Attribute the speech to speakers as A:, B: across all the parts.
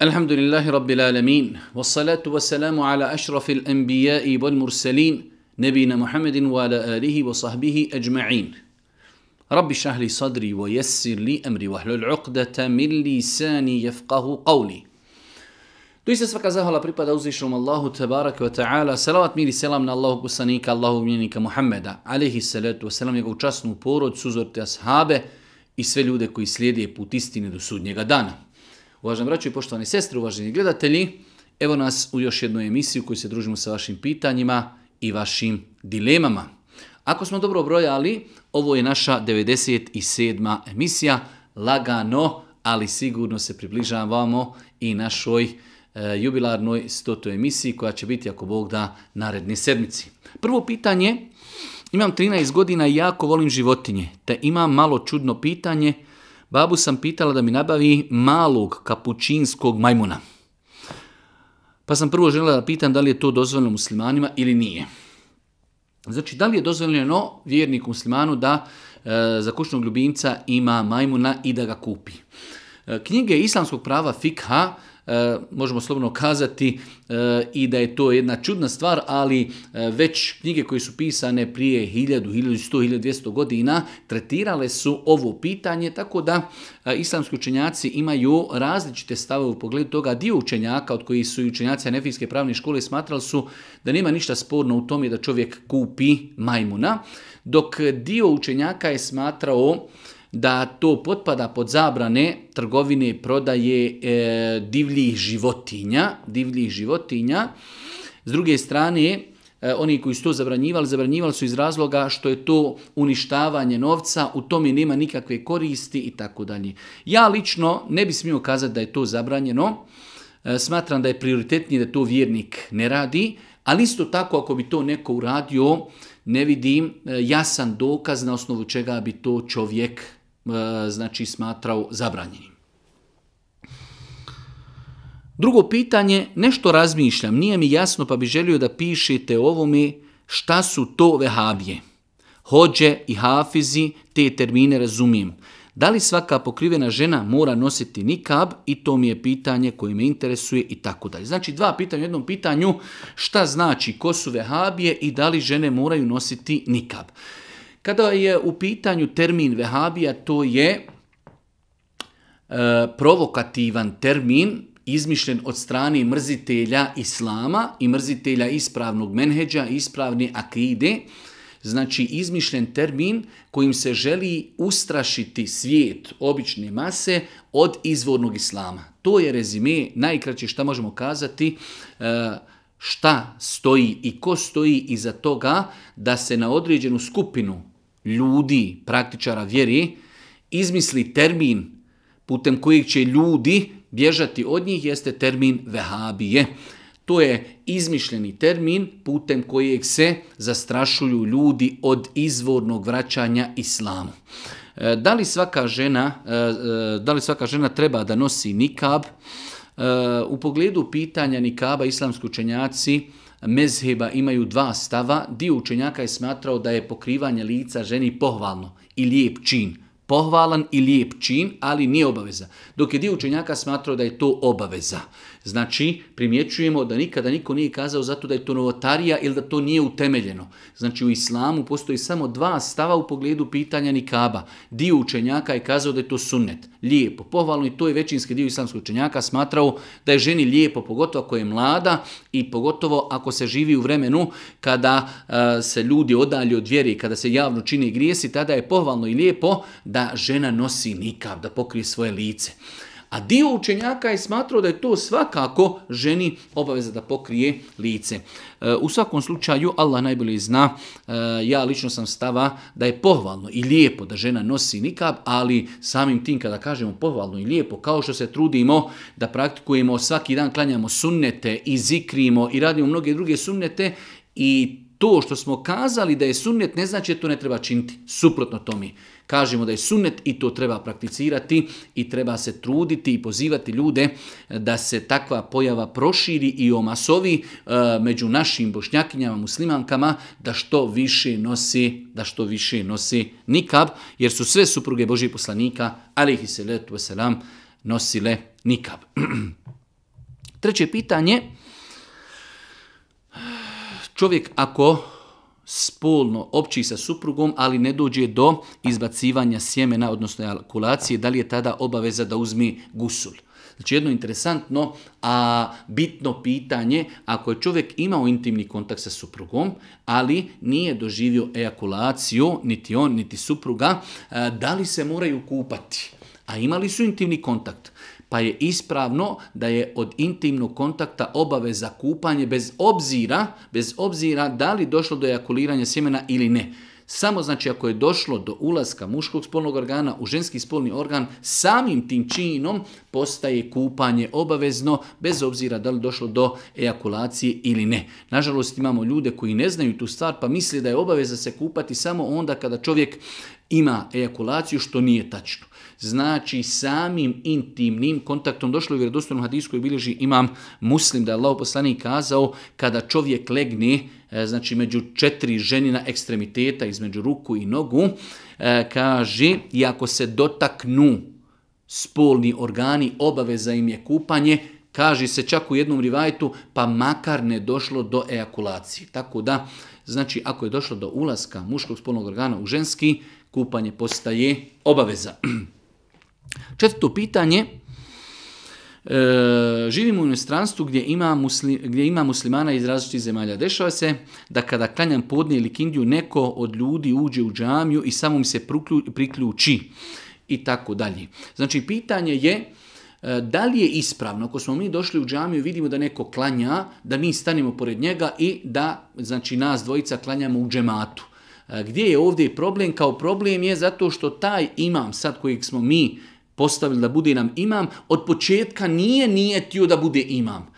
A: الحمد لله رب العالمين والصلاة والسلام على أشرف الأنبياء والمرسلين نبينا محمد وعلى آله وصحبه أجمعين رب اشرح لي صدري ويسر لي أمري واحلل عقدة من لساني يفقه قولي se svaka zahvala pripada uzvišenom Allahu te wa ta'ala, salavat mir i selam na Allahu busanika Allahu mjenika Muhammeda, alihi salatu wa selam, njegovu časnu porod, suzorte ashabe i sve ljude koji slijede put istine do sudnjega dana. Uvaženi braću i poštovani sestre, uvaženi gledatelji, evo nas u još jednoj emisiju u se družimo sa vašim pitanjima i vašim dilemama. Ako smo dobro brojali, ovo je naša 97. emisija, lagano, ali sigurno se približavamo i našoj e, jubilarnoj 100. emisiji koja će biti, ako Bog da, naredne sedmici. Prvo pitanje, imam 13 godina i jako volim životinje, te imam malo čudno pitanje – Babu sam pitala da mi nabavi malog kapućinskog majmuna. Pa sam prvo željela da pitam da li je to dozvoljeno muslimanima ili nije. Znači, da li je dozvoljeno vjerniku muslimanu da e, za kućnog ljubimca ima majmuna i da ga kupi? E, knjige islamskog prava fikha E, možemo slobno kazati e, i da je to jedna čudna stvar, ali e, već knjige koje su pisane prije 1000, 1100, 1200 godina tretirale su ovo pitanje, tako da islamski učenjaci imaju različite stave u pogledu toga. Dio učenjaka, od kojih su i učenjaci Anefijske pravne škole, smatrali su da nema ništa sporno u tome da čovjek kupi majmuna, dok dio učenjaka je smatrao da to potpada pod zabrane trgovine i prodaje e, divljih životinja, divljih životinja. S druge strane, e, oni koji su to zabranjivali, zabranjivali su iz razloga što je to uništavanje novca, u tome nema nikakve koristi i tako dalje. Ja lično ne bi smio kazati da je to zabranjeno, e, smatram da je prioritetnije da to vjernik ne radi, ali isto tako ako bi to neko uradio, ne vidim jasan dokaz na osnovu čega bi to čovjek E, znači smatrao zabranjenim. Drugo pitanje, nešto razmišljam, nije mi jasno pa bi želio da pišete ovome šta su to vehabije. Hođe i hafizi te termine razumijem. Da li svaka pokrivena žena mora nositi nikab i to mi je pitanje koje me interesuje i tako dalje. Znači dva pitanja u jednom pitanju šta znači ko su vehabije i da li žene moraju nositi nikab. Kada je u pitanju termin vehabija, to je e, provokativan termin izmišljen od strane mrzitelja islama i mrzitelja ispravnog menheđa, ispravne akide, znači izmišljen termin kojim se želi ustrašiti svijet obične mase od izvornog islama. To je rezime, najkraće što možemo kazati, e, šta stoji i ko stoji iza toga da se na određenu skupinu ljudi, praktičara vjeri, izmisli termin putem kojeg će ljudi bježati od njih jeste termin vehabije. To je izmišljeni termin putem kojeg se zastrašuju ljudi od izvornog vraćanja islamu. E, da li svaka žena, e, e, da li svaka žena treba da nosi nikab? U pogledu pitanja nikaba islamski učenjaci mezheba imaju dva stava. Dio učenjaka je smatrao da je pokrivanje lica ženi pohvalno i lijep čin. Pohvalan i lijep čin, ali nije obaveza. Dok je dio učenjaka smatrao da je to obaveza. Znači, primjećujemo da nikada niko nije kazao zato da je to novotarija ili da to nije utemeljeno. Znači, u islamu postoji samo dva stava u pogledu pitanja nikaba. Dio učenjaka je kazao da je to sunnet. Lijepo, pohvalno i to je većinski dio islamskog učenjaka smatrao da je ženi lijepo, pogotovo ako je mlada i pogotovo ako se živi u vremenu kada e, se ljudi odalje od vjeri, kada se javno čini grijesi, tada je pohvalno i lijepo da žena nosi nikab, da pokrije svoje lice. A dio učenjaka je smatrao da je to svakako ženi obaveza da pokrije lice. E, u svakom slučaju, Allah najbolje zna, e, ja lično sam stava da je pohvalno i lijepo da žena nosi nikab, ali samim tim kada kažemo pohvalno i lijepo, kao što se trudimo da praktikujemo, svaki dan klanjamo sunnete i zikrimo i radimo mnoge druge sunnete i to što smo kazali da je sunnet ne znači da to ne treba činiti. Suprotno mi. Kažemo da je sunnet i to treba prakticirati i treba se truditi i pozivati ljude eh, da se takva pojava proširi i omasovi eh, među našim bošnjakinjama, muslimankama, da što više nosi, da što više nosi nikab, jer su sve supruge Božih poslanika, ih se letu nosile nikab. Treće pitanje, Čovjek ako spolno opći sa suprugom, ali ne dođe do izbacivanja sjemena, odnosno ejakulacije, da li je tada obaveza da uzmi gusul. Znači jedno interesantno, a bitno pitanje, ako je čovjek imao intimni kontakt sa suprugom, ali nije doživio ejakulaciju, niti on, niti supruga, da li se moraju kupati? A imali su intimni kontakt pa je ispravno da je od intimnog kontakta obaveza kupanje bez obzira, bez obzira da li došlo do ejakuliranja sjemena ili ne. Samo znači ako je došlo do ulaska muškog spolnog organa u ženski spolni organ, samim tim činom postaje kupanje obavezno, bez obzira da li došlo do ejakulacije ili ne. Nažalost imamo ljude koji ne znaju tu stvar pa misle da je obaveza se kupati samo onda kada čovjek ima ejakulaciju, što nije tačno. Znači, samim intimnim kontaktom, došlo je u hadisku i bilježi imam muslim, da je Allah poslanik kazao, kada čovjek legne, e, znači među četiri ženina ekstremiteta, između ruku i nogu, e, kaže, i ako se dotaknu spolni organi, obaveza im je kupanje, kaže se čak u jednom rivajtu, pa makar ne došlo do ejakulacije. Tako da, znači, ako je došlo do ulaska muškog spolnog organa u ženski, kupanje postaje obaveza. Četvrto pitanje, e, Živimo u inostranstvu gdje ima, gdje ima muslimana iz različitih zemalja. Dešava se da kada klanjam podne ili kindiju, neko od ljudi uđe u džamiju i samo mi se priključi i tako dalje. Znači, pitanje je e, da li je ispravno, ako smo mi došli u džamiju i vidimo da neko klanja, da mi stanimo pored njega i da znači nas dvojica klanjamo u džematu. Gdje je ovdje problem? Kao problem je zato što taj imam sad kojeg smo mi postavili da bude nam imam, od početka nije nije tio da bude imam.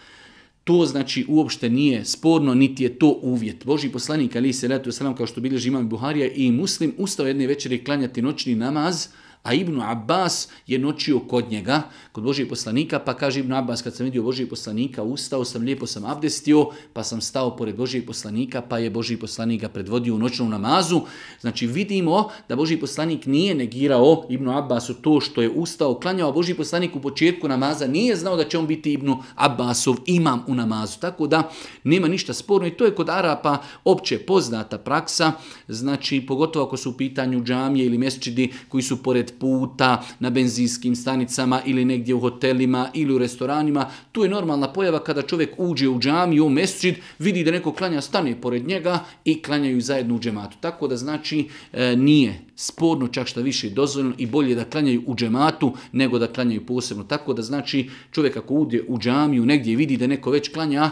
A: To znači uopšte nije sporno, niti je to uvjet. Boži poslanik, ali se letu selam, kao što bilježi imam Buharija i muslim, ustao jedne večeri klanjati noćni namaz, a Ibnu Abbas je noćio kod njega, kod Božijeg poslanika, pa kaže Ibnu Abbas, kad sam vidio Božijeg poslanika, ustao sam, lijepo sam abdestio, pa sam stao pored Božijeg poslanika, pa je Božiji poslanika predvodio u noćnom namazu. Znači vidimo da Božijeg poslanik nije negirao Ibnu Abbasu to što je ustao, klanjao, a poslanik u početku namaza nije znao da će on biti Ibnu Abbasov imam u namazu. Tako da nema ništa sporno i to je kod Arapa opće poznata praksa, znači pogotovo ako su u pitanju džamije ili mjesečidi koji su pored puta na benzinskim stanicama ili negdje u hotelima ili u restoranima. Tu je normalna pojava kada čovjek uđe u džamiju, u mesčid, vidi da neko klanja, stane pored njega i klanjaju zajedno u džematu. Tako da znači e, nije sporno, čak šta više dozvoljeno i bolje da klanjaju u džematu nego da klanjaju posebno. Tako da znači čovjek ako uđe u džamiju negdje vidi da neko već klanja,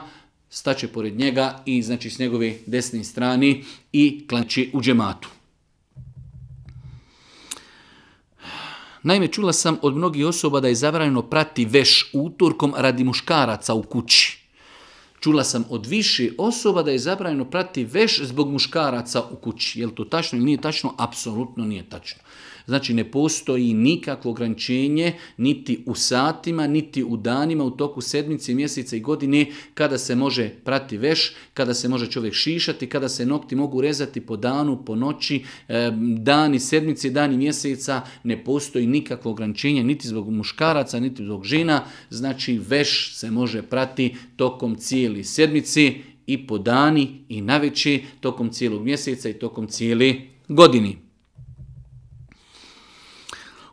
A: staće pored njega i znači s njegove desne strane i klanče u džematu. Naime, čula sam od mnogih osoba da je zabranjeno prati veš utorkom radi muškaraca u kući. Čula sam od više osoba da je zabranjeno prati veš zbog muškaraca u kući. Je li to tačno ili nije tačno? Apsolutno nije tačno. Znači ne postoji nikakvo ograničenje niti u satima, niti u danima, u toku sedmice, mjeseca i godine kada se može prati veš, kada se može čovjek šišati, kada se nokti mogu rezati po danu, po noći, dani sedmice, dani mjeseca, ne postoji nikakvo ograničenje niti zbog muškaraca, niti zbog žena, znači veš se može prati tokom cijeli sedmici i po dani i na tokom cijelog mjeseca i tokom cijeli godini.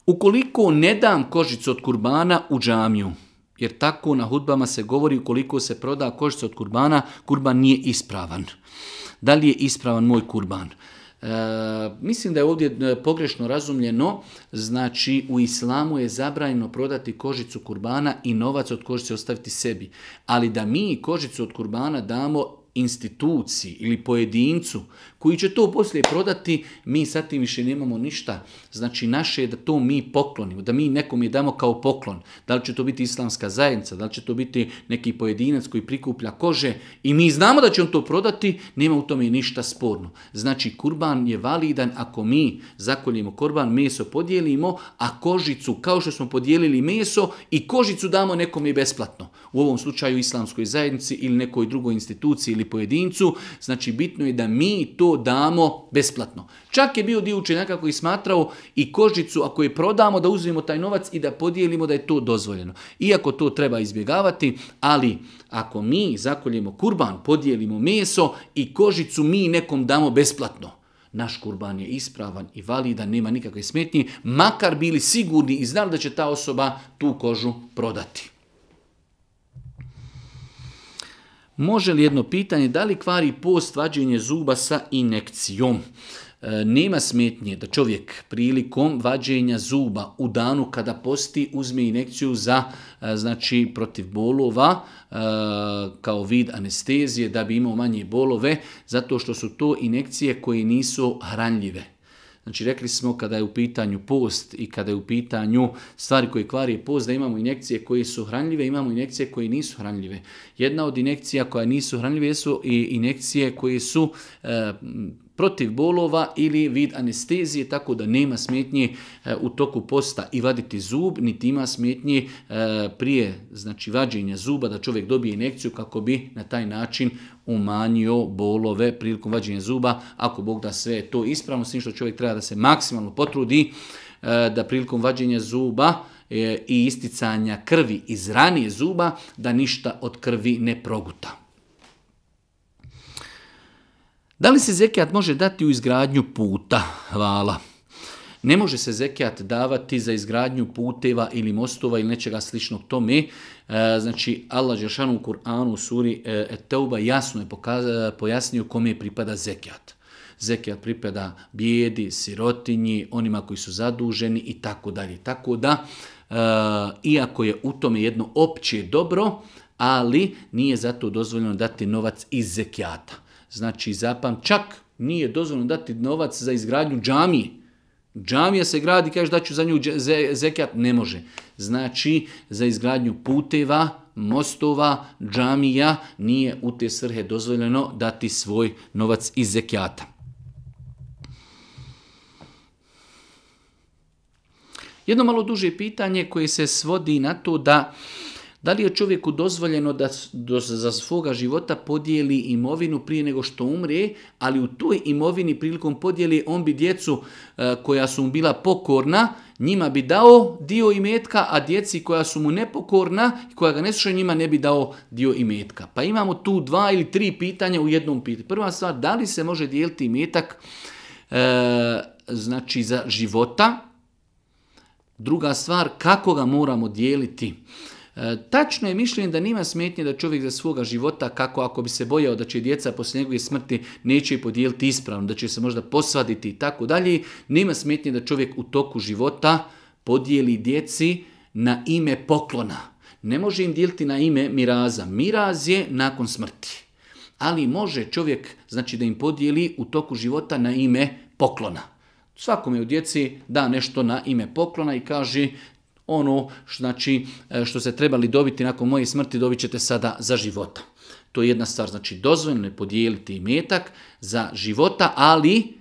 A: Ukoliko ne dam kožicu od kurbana u džamiju, jer tako na hudbama se govori ukoliko se proda kožica od kurbana, kurban nije ispravan. Da li je ispravan moj kurban? E, mislim da je ovdje e, pogrešno razumljeno, znači u islamu je zabranjeno prodati kožicu kurbana i novac od kožice ostaviti sebi. Ali da mi kožicu od kurbana damo instituciji ili pojedincu koji će to poslije prodati, mi sa tim više nemamo ništa. Znači naše je da to mi poklonimo, da mi nekom je damo kao poklon. Da li će to biti islamska zajednica, da li će to biti neki pojedinac koji prikuplja kože i mi znamo da će on to prodati, nema u tome ništa sporno. Znači kurban je validan ako mi zakoljemo kurban, meso podijelimo, a kožicu kao što smo podijelili meso i kožicu damo nekom je besplatno. U ovom slučaju islamskoj zajednici ili nekoj drugoj instituciji ili pojedincu. Znači bitno je da mi to damo besplatno. Čak je bio dio učenjaka koji smatrao i kožicu ako je prodamo da uzmemo taj novac i da podijelimo da je to dozvoljeno. Iako to treba izbjegavati, ali ako mi zakoljemo kurban, podijelimo meso i kožicu mi nekom damo besplatno. Naš kurban je ispravan i validan, nema nikakve smetnje, makar bili sigurni i znali da će ta osoba tu kožu prodati. Može li jedno pitanje, da li kvari post vađenje zuba sa inekcijom? E, nema smetnje da čovjek prilikom vađenja zuba u danu kada posti uzme inekciju za e, znači protiv bolova e, kao vid anestezije da bi imao manje bolove zato što su to inekcije koje nisu hranljive. Znači rekli smo kada je u pitanju post i kada je u pitanju stvari koje kvari post, da imamo injekcije koje su hranljive, imamo injekcije koje nisu hranljive. Jedna od injekcija koja nisu hranljive su i injekcije koje su e, protiv bolova ili vid anestezije, tako da nema smetnje e, u toku posta i vaditi zub, niti ima smetnje e, prije znači vađenja zuba da čovjek dobije inekciju kako bi na taj način umanjio bolove prilikom vađenja zuba. Ako Bog da sve to ispravno, s što čovjek treba da se maksimalno potrudi, e, da prilikom vađenja zuba i isticanja krvi iz ranije zuba, da ništa od krvi ne proguta. Da li se zekijat može dati u izgradnju puta? Hvala. Ne može se zekijat davati za izgradnju puteva ili mostova ili nečega sličnog tome. E, znači, Allah Žešanu u Kur'anu, u suri e, Teuba, jasno je pojasnio kome pripada zekijat. Zekijat pripada bijedi, sirotinji, onima koji su zaduženi i tako dalje. Tako da, e, iako je u tome jedno opće dobro, ali nije zato dozvoljeno dati novac iz zekijata. Znači zapam, čak nije dozvoljeno dati novac za izgradnju džamije. Džamija se gradi, kažeš da ću za nju zekat, ne može. Znači, za izgradnju puteva, mostova, džamija nije u te svrhe dozvoljeno dati svoj novac iz zekijata. Jedno malo duže pitanje koje se svodi na to da da li je čovjeku dozvoljeno da za svoga života podijeli imovinu prije nego što umre, ali u toj imovini prilikom podijeli on bi djecu e, koja su mu bila pokorna, njima bi dao dio imetka, a djeci koja su mu nepokorna i koja ga ne slušaju njima ne bi dao dio imetka. Pa imamo tu dva ili tri pitanja u jednom pitanju. Prva stvar, da li se može dijeliti imetak e, znači za života? Druga stvar, kako ga moramo dijeliti? E, tačno je mišljenje da nima smetnje da čovjek za svoga života, kako ako bi se bojao da će djeca poslije njegove smrti neće podijeliti ispravno, da će se možda posvaditi i tako dalje, nima smetnje da čovjek u toku života podijeli djeci na ime poklona. Ne može im dijeliti na ime miraza. Miraz je nakon smrti. Ali može čovjek znači da im podijeli u toku života na ime poklona. Svakome u djeci da nešto na ime poklona i kaže ono znači, e, što se trebali dobiti nakon moje smrti, dobit ćete sada za života. To je jedna stvar, znači dozvoljno je podijeliti imetak za života, ali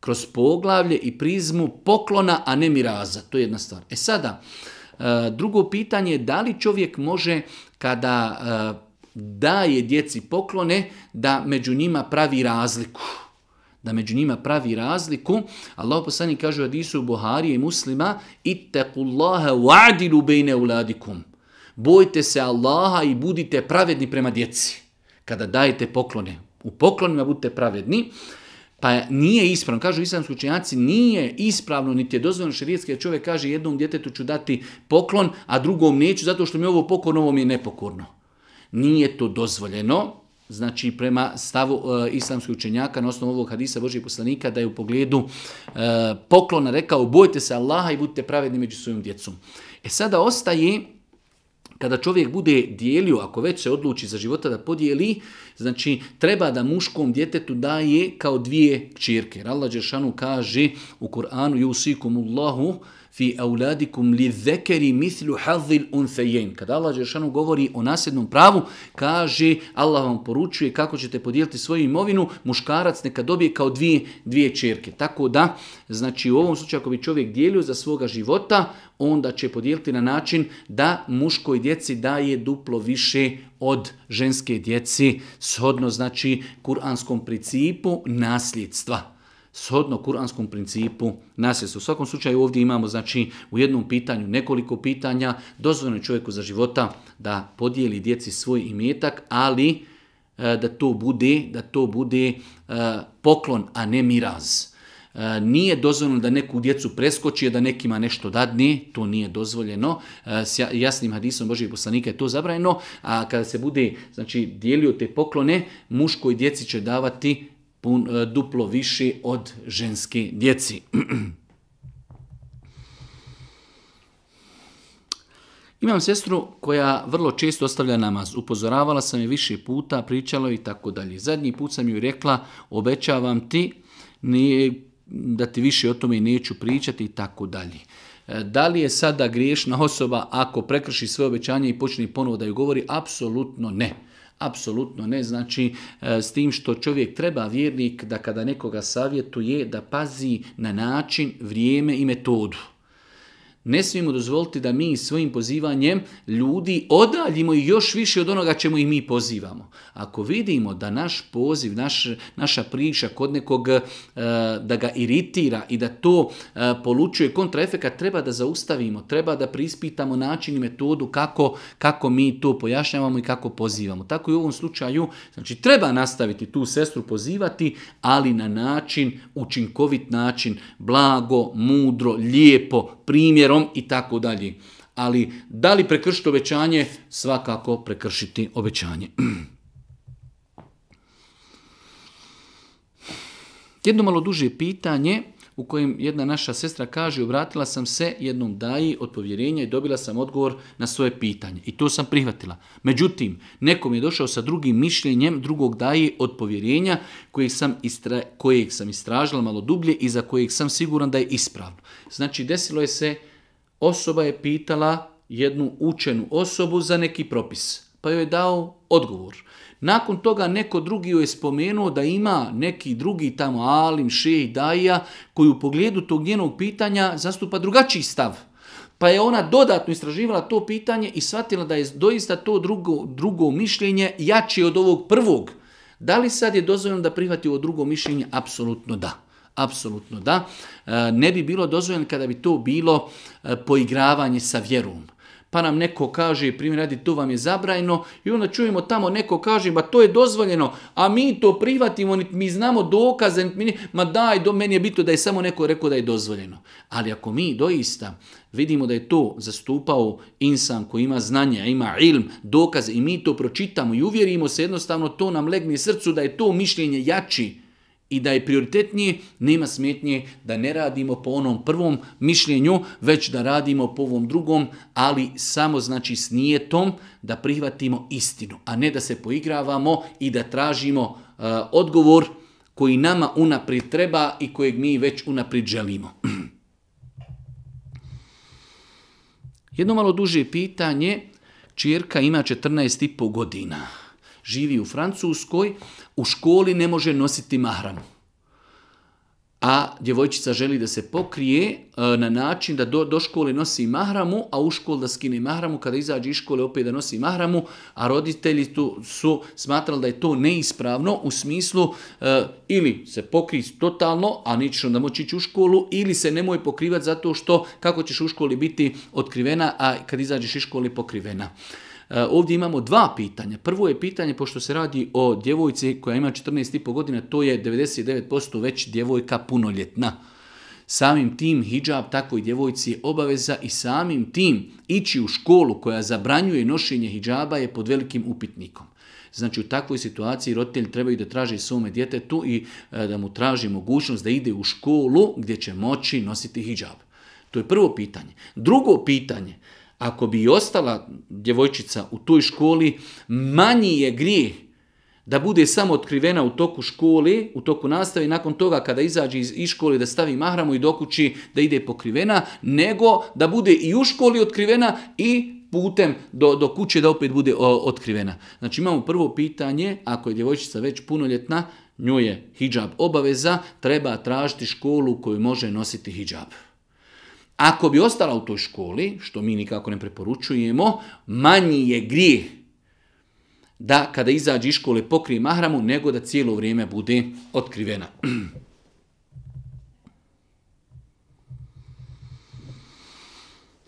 A: kroz poglavlje i prizmu poklona, a ne miraza. To je jedna stvar. E sada, e, drugo pitanje da li čovjek može kada e, daje djeci poklone da među njima pravi razliku da među njima pravi razliku. Allah poslani kaže u Adisu Buharije i muslima Ittaqullaha wa'adilu bejne uladikum. Bojte se Allaha i budite pravedni prema djeci. Kada dajete poklone. U poklonima budite pravedni. Pa nije ispravno, kažu islamski učenjaci, nije ispravno, niti je dozvoljeno širijetski, jer čovjek kaže jednom djetetu ću dati poklon, a drugom neću, zato što mi ovo pokorno, ovo mi je nepokorno. Nije to dozvoljeno, znači prema stavu e, islamskih učenjaka na osnovu ovog hadisa Božijeg poslanika da je u pogledu e, poklona rekao bojte se Allaha i budite pravedni među svojim djecom. E sada ostaje kada čovjek bude dijelio, ako već se odluči za života da podijeli, znači treba da muškom djetetu daje kao dvije čirke. Allah Đeršanu kaže u Koranu Jusikumullahu fi auladikum li zekeri mislu hazil unsejen. Kada Allah Žešanu govori o nasljednom pravu, kaže, Allah vam poručuje kako ćete podijeliti svoju imovinu, muškarac neka dobije kao dvije, dvije čerke. Tako da, znači u ovom slučaju ako bi čovjek dijelio za svoga života, onda će podijeliti na način da muškoj djeci daje duplo više od ženske djeci, shodno znači kuranskom principu nasljedstva shodno kuranskom principu nasljedstva. U svakom slučaju ovdje imamo znači u jednom pitanju nekoliko pitanja. Dozvoljeno je čovjeku za života da podijeli djeci svoj imetak, ali e, da to bude, da to bude e, poklon, a ne miraz. E, nije dozvoljeno da neku djecu preskoči, da nekima nešto dadne, to nije dozvoljeno. s jasnim hadisom Božijeg poslanika je to zabranjeno, a kada se bude znači, dijelio te poklone, muškoj djeci će davati pun, e, duplo više od ženske djeci. Imam sestru koja vrlo često ostavlja namaz. Upozoravala sam je više puta, pričalo i tako dalje. Zadnji put sam ju rekla, obećavam ti da ti više o tome neću pričati i tako dalje. E, da li je sada griješna osoba ako prekrši sve obećanje i počne ponovo da ju govori? Apsolutno ne. Apsolutno ne, znači e, s tim što čovjek treba vjernik da kada nekoga savjetuje da pazi na način, vrijeme i metodu. Ne smijemo dozvoliti da mi svojim pozivanjem ljudi odaljimo još više od onoga čemu i mi pozivamo. Ako vidimo da naš poziv, naš, naša priča kod nekog eh, da ga iritira i da to eh, polučuje kontraefekat, treba da zaustavimo, treba da prispitamo način i metodu kako, kako mi to pojašnjavamo i kako pozivamo. Tako i u ovom slučaju, znači treba nastaviti tu sestru pozivati, ali na način, učinkovit način, blago, mudro, lijepo, primjerom, i tako dalje. Ali da li prekršiti obećanje? Svakako prekršiti obećanje. Jedno malo duže pitanje u kojem jedna naša sestra kaže obratila sam se jednom daji od povjerenja i dobila sam odgovor na svoje pitanje. I to sam prihvatila. Međutim, nekom je došao sa drugim mišljenjem drugog daji od povjerenja kojeg sam, kojeg sam istražila malo dublje i za kojeg sam siguran da je ispravno. Znači, desilo je se osoba je pitala jednu učenu osobu za neki propis, pa joj je dao odgovor. Nakon toga neko drugi joj je spomenuo da ima neki drugi tamo alim, Šeji, daja, koji u pogledu tog njenog pitanja zastupa drugačiji stav. Pa je ona dodatno istraživala to pitanje i shvatila da je doista to drugo, drugo mišljenje jače od ovog prvog. Da li sad je dozvoljeno da prihvati ovo drugo mišljenje? Apsolutno da. Apsolutno da. E, ne bi bilo dozvoljeno kada bi to bilo e, poigravanje sa vjerom. Pa nam neko kaže, primjer radi, to vam je zabrajno i onda čujemo tamo neko kaže, ba to je dozvoljeno, a mi to privatimo, mi znamo dokaze, ma daj, do, meni je bitno da je samo neko rekao da je dozvoljeno. Ali ako mi doista vidimo da je to zastupao insan koji ima znanja, ima ilm, dokaze i mi to pročitamo i uvjerimo se, jednostavno to nam legne srcu da je to mišljenje jači, i da je prioritetnije, nema smetnje da ne radimo po onom prvom mišljenju, već da radimo po ovom drugom, ali samo znači s da prihvatimo istinu, a ne da se poigravamo i da tražimo e, odgovor koji nama unaprijed treba i kojeg mi već unaprijed želimo. Jedno malo duže pitanje, čirka ima 14,5 godina, živi u Francuskoj, u školi ne može nositi mahramu. A djevojčica želi da se pokrije e, na način da do, škole nosi mahramu, a u školu da skine mahramu, kada izađe iz škole opet da nosi mahramu, a roditelji tu su smatrali da je to neispravno u smislu e, ili se pokrije totalno, a nećeš onda moći ići u školu, ili se nemoj pokrivat zato što kako ćeš u školi biti otkrivena, a kad izađeš iz škole pokrivena. Eh, ovdje imamo dva pitanja. Prvo je pitanje, pošto se radi o djevojci koja ima 14,5 godina, to je 99% već djevojka punoljetna. Samim tim hijab takvoj djevojci je obaveza i samim tim ići u školu koja zabranjuje nošenje hijaba je pod velikim upitnikom. Znači u takvoj situaciji roditelji trebaju da traži svome djetetu i eh, da mu traži mogućnost da ide u školu gdje će moći nositi hijab. To je prvo pitanje. Drugo pitanje, ako bi i ostala djevojčica u toj školi, manji je grijeh da bude samo otkrivena u toku škole, u toku nastave nakon toga kada izađe iz, škole da stavi mahramu i dokući da ide pokrivena, nego da bude i u školi otkrivena i putem do, do kuće da opet bude otkrivena. Znači imamo prvo pitanje, ako je djevojčica već punoljetna, nju je hijab obaveza, treba tražiti školu koju može nositi hijab. Ako bi ostala u toj školi, što mi nikako ne preporučujemo, manji je grijeh da kada izađe iz škole pokrije mahramu, nego da cijelo vrijeme bude otkrivena.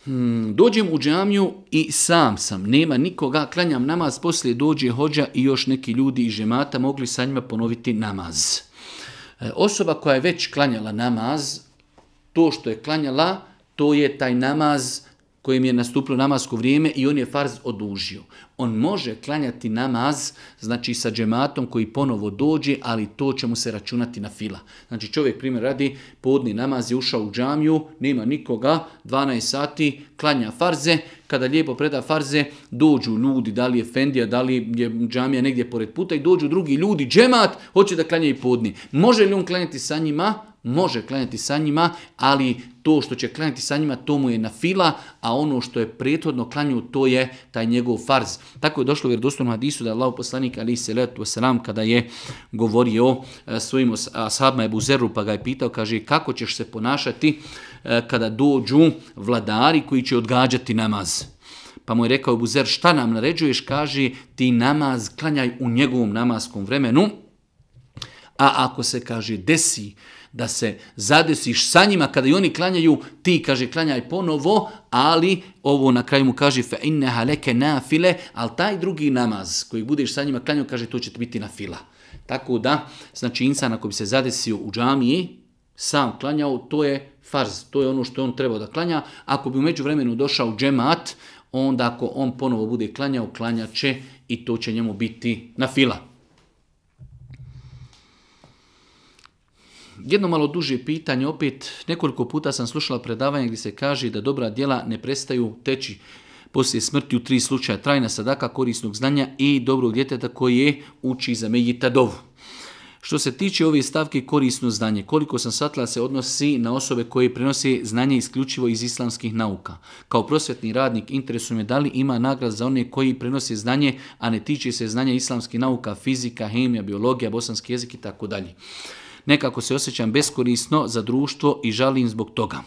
A: Hmm, dođem u džamiju i sam sam, nema nikoga, klanjam namaz, poslije dođe hođa i još neki ljudi iz žemata mogli sa njima ponoviti namaz. E, osoba koja je već klanjala namaz, to što je klanjala, to je taj namaz kojim je nastupilo namasko vrijeme i on je farz odužio. On može klanjati namaz, znači sa džematom koji ponovo dođe, ali to će mu se računati na fila. Znači čovjek primjer radi, podni namaz je ušao u džamiju, nema nikoga, 12 sati, klanja farze, kada lijepo preda farze, dođu ljudi, da li je Fendija, da li je džamija negdje pored puta i dođu drugi ljudi, džemat, hoće da klanja i podni. Može li on klanjati sa njima? Može klanjati sa njima, ali to što će klanjati sa njima, to mu je na fila, a ono što je prethodno klanju, to je taj njegov farz. Tako je došlo u vjerodostom hadisu da je Allah poslanik ali se letu kada je govorio eh, svojim ashabima Ebu Zeru pa ga je pitao, kaže kako ćeš se ponašati eh, kada dođu vladari koji će odgađati namaz. Pa mu je rekao Ebu Zer, šta nam naređuješ? Kaže, ti namaz klanjaj u njegovom namaskom vremenu, a ako se, kaže, desi da se zadesiš sa njima kada i oni klanjaju, ti kaže klanjaj ponovo, ali ovo na kraju mu kaže fe inneha leke file, ali taj drugi namaz koji budeš sa njima klanjao kaže to će ti biti na fila. Tako da, znači insan ako bi se zadesio u džamiji, sam klanjao, to je farz, to je ono što je on trebao da klanja. Ako bi u međuvremenu došao džemat, onda ako on ponovo bude klanjao, klanja će i to će njemu biti na fila. jedno malo duže pitanje, opet nekoliko puta sam slušala predavanje gdje se kaže da dobra djela ne prestaju teći poslije smrti u tri slučaja trajna sadaka korisnog znanja i dobrog djeteta je uči za mejita dovu. Što se tiče ove stavke korisno znanje, koliko sam shvatila se odnosi na osobe koje prenose znanje isključivo iz islamskih nauka. Kao prosvjetni radnik interesuje me da li ima nagrad za one koji prenose znanje, a ne tiče se znanja islamskih nauka, fizika, hemija, biologija, bosanski jezik i tako dalje nekako se osjećam beskorisno za društvo i žalim zbog toga.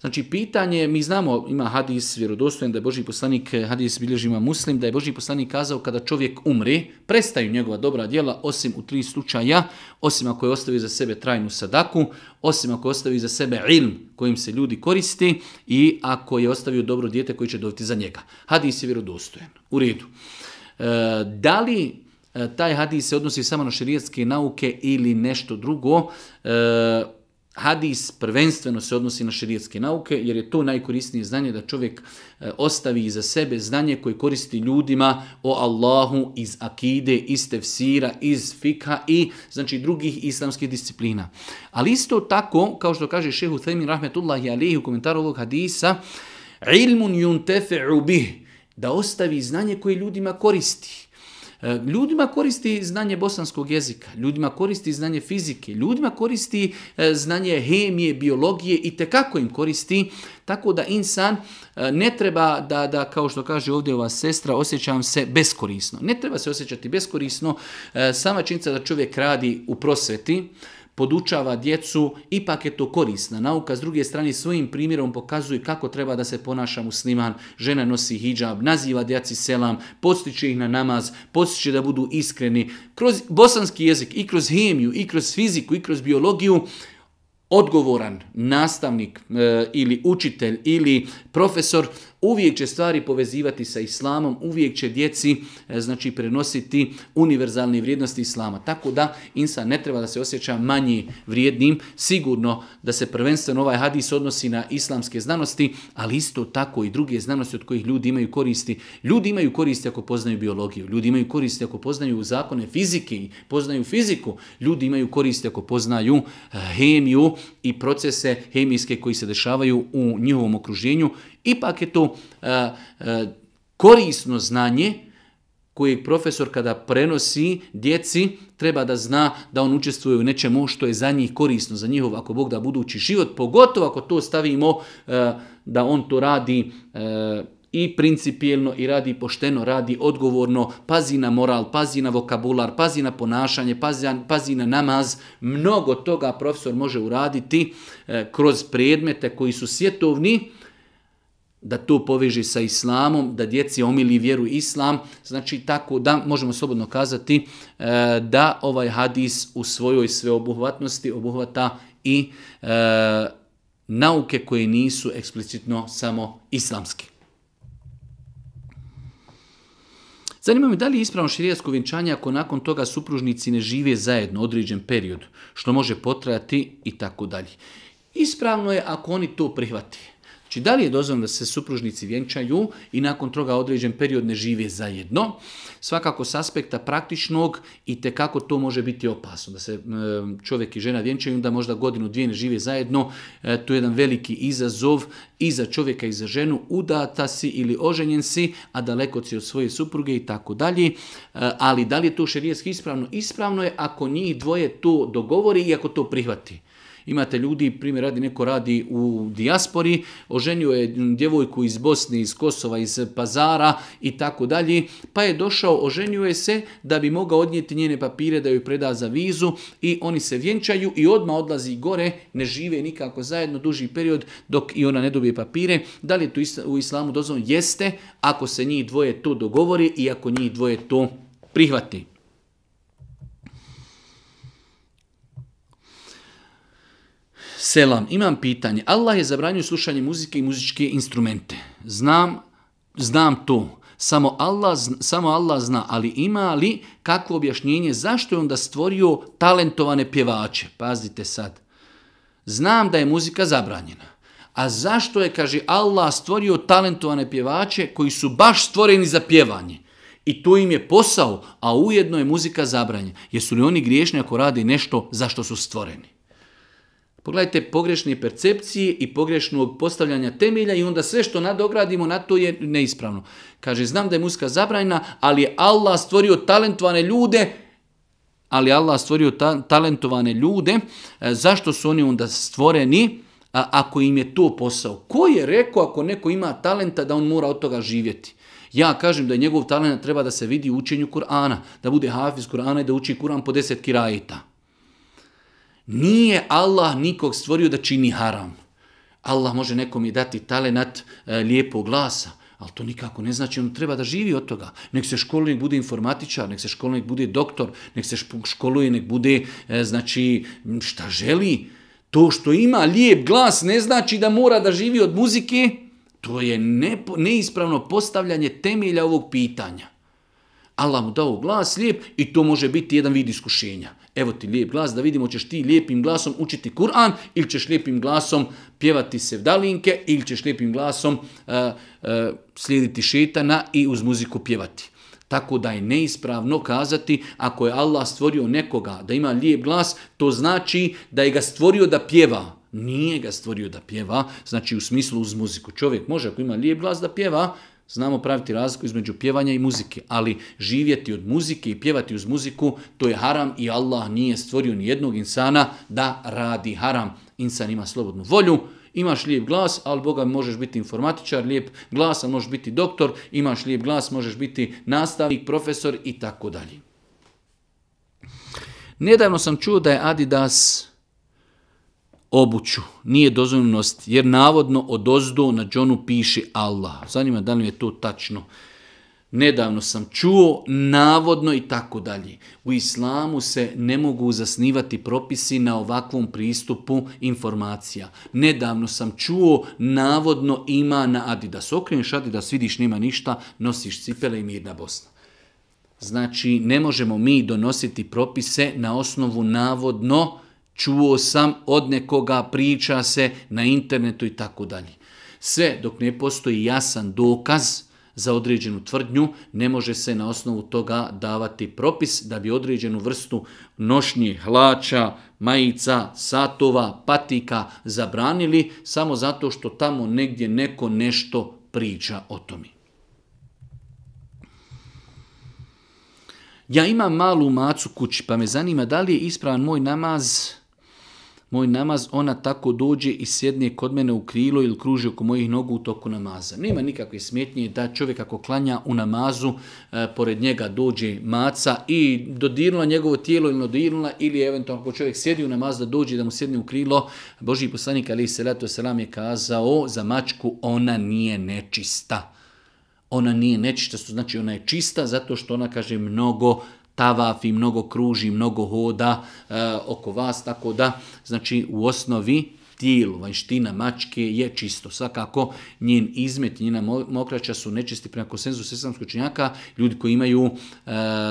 A: Znači, pitanje, mi znamo, ima hadis vjerodostojen, da je Boži poslanik, eh, hadis bilježima muslim, da je Boži poslanik kazao kada čovjek umri, prestaju njegova dobra djela, osim u tri slučaja, osim ako je ostavio za sebe trajnu sadaku, osim ako je ostavio za sebe ilm kojim se ljudi koristi i ako je ostavio dobro dijete koji će dobiti za njega. Hadis je vjerodostojen, U redu. Eh, da li E, taj hadis se odnosi samo na širijetske nauke ili nešto drugo. E, hadis prvenstveno se odnosi na širijetske nauke jer je to najkorisnije znanje da čovjek e, ostavi iza sebe znanje koje koristi ljudima o Allahu iz akide, iz tefsira, iz fikha i znači drugih islamskih disciplina. Ali isto tako, kao što kaže šehu Thaymin Rahmetullahi Alihi u komentaru ovog hadisa, ilmun yuntefe'u bih, da ostavi znanje koje ljudima koristi. E, ljudima koristi znanje bosanskog jezika, ljudima koristi znanje fizike, ljudima koristi e, znanje hemije, biologije i kako im koristi, tako da insan e, ne treba da, da, kao što kaže ovdje ova sestra, osjećam se beskorisno. Ne treba se osjećati beskorisno, sama činjenica da čovjek radi u prosveti, podučava djecu, ipak je to korisna nauka. S druge strane, svojim primjerom pokazuje kako treba da se ponaša musliman. Žena nosi hijab, naziva djeci selam, postiče ih na namaz, postiče da budu iskreni. Kroz bosanski jezik, i kroz hemiju, i kroz fiziku, i kroz biologiju, odgovoran nastavnik e, ili učitelj ili profesor uvijek će stvari povezivati sa islamom, uvijek će djeci e, znači prenositi univerzalne vrijednosti islama. Tako da insan ne treba da se osjeća manji vrijednim, sigurno da se prvenstveno ovaj hadis odnosi na islamske znanosti, ali isto tako i druge znanosti od kojih ljudi imaju koristi. Ljudi imaju koristi ako poznaju biologiju, ljudi imaju koristi ako poznaju zakone fizike i poznaju fiziku, ljudi imaju koristi ako poznaju e, hemiju i procese hemijske koji se dešavaju u njihovom okruženju Ipak je to e, e, korisno znanje kojeg profesor kada prenosi djeci treba da zna da on učestvuje u nečemu što je za njih korisno, za njihov ako Bog da budući život, pogotovo ako to stavimo e, da on to radi i principijelno i radi pošteno, radi odgovorno, pazi na moral, pazi na vokabular, pazi na ponašanje, pazi, pazi na namaz. Mnogo toga profesor može uraditi kroz predmete koji su svjetovni, da to poveži sa islamom, da djeci omili vjeru islam, znači tako da možemo slobodno kazati e, da ovaj hadis u svojoj sveobuhvatnosti obuhvata i e, nauke koje nisu eksplicitno samo islamski. Zanima me da li je ispravno širijasko vjenčanje ako nakon toga supružnici ne žive zajedno određen period, što može potrajati i tako dalje. Ispravno je ako oni to prihvati. Znači, da li je dozvoljeno da se supružnici vjenčaju i nakon toga određen period ne žive zajedno? Svakako, s aspekta praktičnog i te kako to može biti opasno. Da se e, čovjek i žena vjenčaju, da možda godinu, dvije ne žive zajedno. E, to je jedan veliki izazov i za čovjeka i za ženu. Udata si ili oženjen si, a daleko si od svoje supruge i tako dalje. E, ali da li je to šerijetski ispravno? Ispravno je ako njih dvoje to dogovori i ako to prihvati. Imate ljudi, primjer radi, neko radi u dijaspori, oženio je djevojku iz Bosne, iz Kosova, iz Pazara i tako dalje, pa je došao, oženio je se da bi mogao odnijeti njene papire da joj preda za vizu i oni se vjenčaju i odmah odlazi gore, ne žive nikako zajedno duži period dok i ona ne dobije papire. Da li je to u islamu dozvoljeno? Jeste, ako se njih dvoje to dogovori i ako njih dvoje to prihvati. Selam, imam pitanje. Allah je zabranio slušanje muzike i muzičke instrumente. Znam, znam to. Samo Allah, samo Allah zna, ali ima li kakvo objašnjenje zašto je onda stvorio talentovane pjevače? Pazite sad. Znam da je muzika zabranjena. A zašto je, kaže Allah, stvorio talentovane pjevače koji su baš stvoreni za pjevanje? I to im je posao, a ujedno je muzika zabranjena. Jesu li oni griješni ako rade nešto za što su stvoreni? Pogledajte pogrešne percepcije i pogrešnog postavljanja temelja i onda sve što nadogradimo na to je neispravno. Kaže, znam da je muska zabrajna, ali je Allah stvorio talentovane ljude, ali Allah stvorio talentovane ljude, e, zašto su oni onda stvoreni ako im je to posao? Ko je rekao ako neko ima talenta da on mora od toga živjeti? Ja kažem da je njegov talent treba da se vidi u učenju Kur'ana, da bude hafiz Kur'ana i da uči Kur'an po deset kirajita. Nije Allah nikog stvorio da čini haram. Allah može nekom i dati talenat e, lijepog glasa, ali to nikako ne znači on treba da živi od toga. Nek se školnik bude informatičar, nek se školnik bude doktor, nek se školuje, nek bude, e, znači, šta želi. To što ima lijep glas ne znači da mora da živi od muzike. To je neispravno postavljanje temelja ovog pitanja. Allah mu dao glas lijep i to može biti jedan vid iskušenja. Evo ti lijep glas, da vidimo ćeš ti lijepim glasom učiti Kur'an ili ćeš lijepim glasom pjevati sevdalinke ili ćeš lijepim glasom uh, slijediti šetana i uz muziku pjevati. Tako da je neispravno kazati ako je Allah stvorio nekoga da ima lijep glas, to znači da je ga stvorio da pjeva. Nije ga stvorio da pjeva, znači u smislu uz muziku. Čovjek može ako ima lijep glas da pjeva, Znamo praviti razliku između pjevanja i muzike, ali živjeti od muzike i pjevati uz muziku, to je haram i Allah nije stvorio ni jednog insana da radi haram. Insan ima slobodnu volju, imaš lijep glas, ali Boga možeš biti informatičar, lijep glas, ali možeš biti doktor, imaš lijep glas, možeš biti nastavnik, profesor i tako dalje. Nedavno sam čuo da je Adidas obuću. Nije dozvoljnost jer navodno od ozdo na džonu piše Allah. Zanima da li je to tačno. Nedavno sam čuo, navodno i tako dalje. U islamu se ne mogu zasnivati propisi na ovakvom pristupu informacija. Nedavno sam čuo, navodno ima na Adidas. Okreneš Adidas, vidiš nima ništa, nosiš cipele i mirna Bosna. Znači, ne možemo mi donositi propise na osnovu navodno čuo sam od nekoga, priča se na internetu i tako dalje. Sve dok ne postoji jasan dokaz za određenu tvrdnju, ne može se na osnovu toga davati propis da bi određenu vrstu nošnji hlača, majica, satova, patika zabranili samo zato što tamo negdje neko nešto priča o tome. Ja imam malu macu kući, pa me zanima da li je ispravan moj namaz moj namaz, ona tako dođe i sjedne kod mene u krilo ili kruži oko mojih nogu u toku namaza. Nema nikakve smetnje da čovjek ako klanja u namazu, e, pored njega dođe maca i dodirnula njegovo tijelo ili dodirnula ili eventualno ako čovjek sjedi u namazu da dođe da mu sjedne u krilo, Boži poslanik ali se Salam selam je kazao za mačku ona nije nečista. Ona nije nečista, što znači ona je čista zato što ona kaže mnogo tavafi, mnogo kruži, mnogo hoda e, oko vas, tako da znači u osnovi tijelo, vanština mačke je čisto. Svakako, njen izmet, njena mokraća su nečisti prema konsenzu islamskog činjaka. Ljudi koji imaju e,